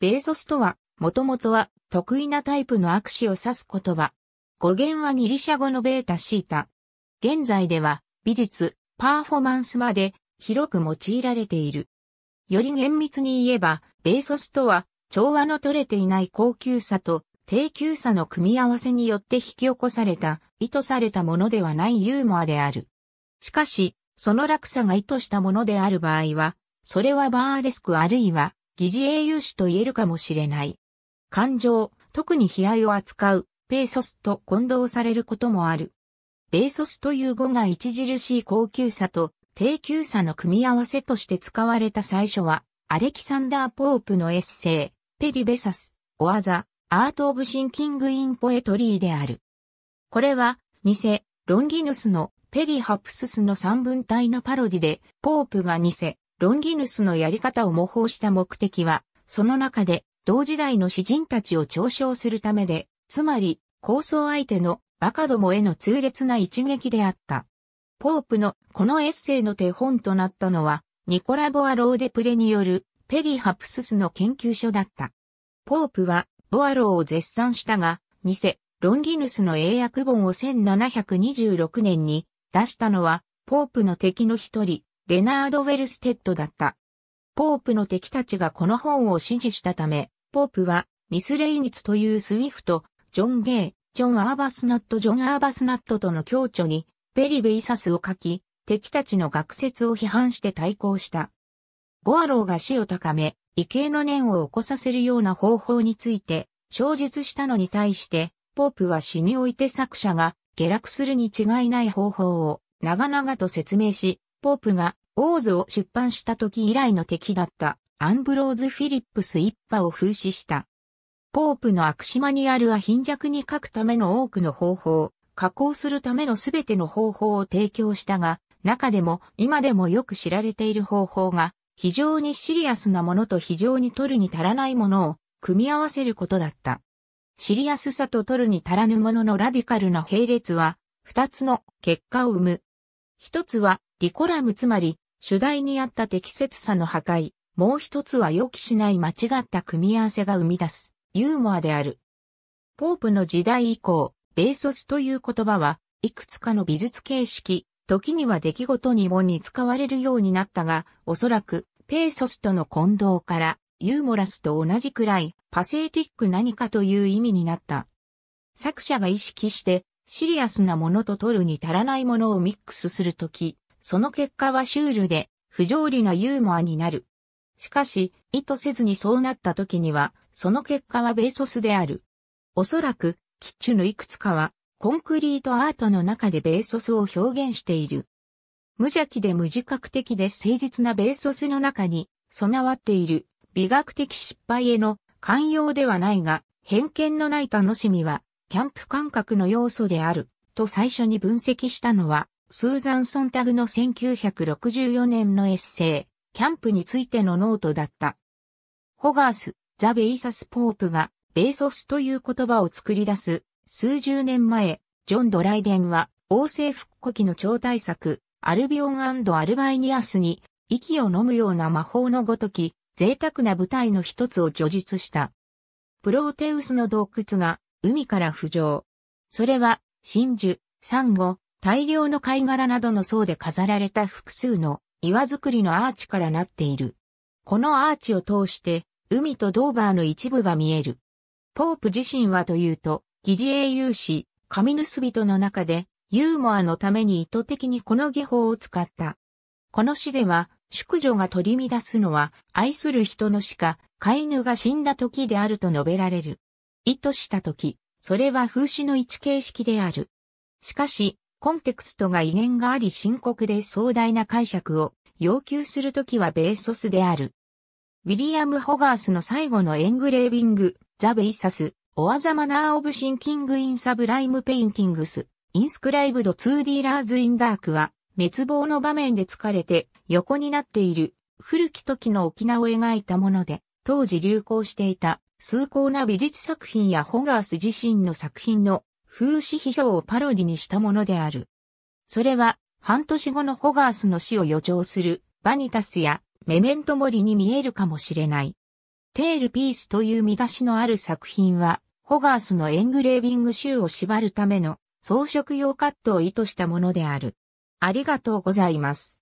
ベーソスとは、もともとは得意なタイプの握手を指す言葉。語源はギリシャ語のベータシータ。現在では美術、パフォーマンスまで広く用いられている。より厳密に言えば、ベーソスとは調和の取れていない高級さと低級さの組み合わせによって引き起こされた、意図されたものではないユーモアである。しかし、その落差が意図したものである場合は、それはバーレスクあるいは疑似英雄史と言えるかもしれない。感情、特に悲哀を扱う、ペーソスと混同されることもある。ベーソスという語が著しい高級さと低級さの組み合わせとして使われた最初は、アレキサンダー・ポープのエッセイ、ペリベサス、オアザ、アート・オブ・シンキング・イン・ポエトリーである。これは、偽、ロンギヌスのペリ・ハプススの三文体のパロディで、ポープが偽、ロンギヌスのやり方を模倣した目的は、その中で同時代の詩人たちを嘲笑するためで、つまり、構想相手のバカどもへの痛烈な一撃であった。ポープのこのエッセイの手本となったのは、ニコラ・ボアロー・デ・プレによるペリ・ー・ハプススの研究所だった。ポープはボアローを絶賛したが、偽、ロンギヌスの英訳本を1726年に出したのは、ポープの敵の一人、レナード・ウェルステッドだった。ポープの敵たちがこの本を支持したため、ポープはミス・レイニツというスウィフト、ジョン・ゲイ、ジョン・アーバスナット、ジョン・アーバスナットとの共著にベリベイサスを書き、敵たちの学説を批判して対抗した。ゴアローが死を高め、異形の念を起こさせるような方法について、衝述したのに対して、ポープは死において作者が下落するに違いない方法を長々と説明し、ポープがオーズを出版した時以来の敵だったアンブローズ・フィリップス一派を風刺した。ポープの悪島にあるは貧弱に書くための多くの方法、加工するためのすべての方法を提供したが、中でも今でもよく知られている方法が、非常にシリアスなものと非常に取るに足らないものを組み合わせることだった。シリアスさと取るに足らぬもののラディカルな並列は、二つの結果を生む一つは、リコラムつまり、主題にあった適切さの破壊。もう一つは予期しない間違った組み合わせが生み出す、ユーモアである。ポープの時代以降、ベーソスという言葉は、いくつかの美術形式、時には出来事にもに使われるようになったが、おそらく、ペーソスとの混同から、ユーモラスと同じくらい、パセーティック何かという意味になった。作者が意識して、シリアスなものと取るに足らないものをミックスするとき、その結果はシュールで不条理なユーモアになる。しかし、意図せずにそうなったときには、その結果はベーソスである。おそらく、キッチュのいくつかは、コンクリートアートの中でベーソスを表現している。無邪気で無自覚的で誠実なベーソスの中に備わっている美学的失敗への寛容ではないが偏見のない楽しみはキャンプ感覚の要素である、と最初に分析したのは、スーザン・ソンタグの1964年のエッセイ、キャンプについてのノートだった。ホガース、ザ・ベイサス・ポープが、ベーソスという言葉を作り出す、数十年前、ジョン・ドライデンは、王政復古期の超大作、アルビオンアルバイニアスに、息を飲むような魔法のごとき、贅沢な舞台の一つを叙述した。プローテウスの洞窟が海から浮上。それは、真珠、サンゴ、大量の貝殻などの層で飾られた複数の岩作りのアーチからなっている。このアーチを通して、海とドーバーの一部が見える。ポープ自身はというと、疑似英雄史、神盗人の中で、ユーモアのために意図的にこの技法を使った。この詩では、淑女が取り乱すのは、愛する人の死か、飼い犬が死んだ時であると述べられる。意図したとき、それは風刺の位置形式である。しかし、コンテクストが威厳があり深刻で壮大な解釈を要求するときはベーソスである。ウィリアム・ホガースの最後のエングレービング、ザ・ベイサス、オアザ・マナー・オブ・シンキング・イン・サブライム・ペインティングス、インスクライブド・ツー・ディーラーズ・イン・ダークは、滅亡の場面で疲れて横になっている古き時の沖縄を描いたもので、当時流行していた崇高な美術作品やホガース自身の作品の風刺批評をパロディにしたものである。それは、半年後のホガースの死を予兆する、バニタスやメメントモリに見えるかもしれない。テールピースという見出しのある作品は、ホガースのエングレービング集を縛るための装飾用カットを意図したものである。ありがとうございます。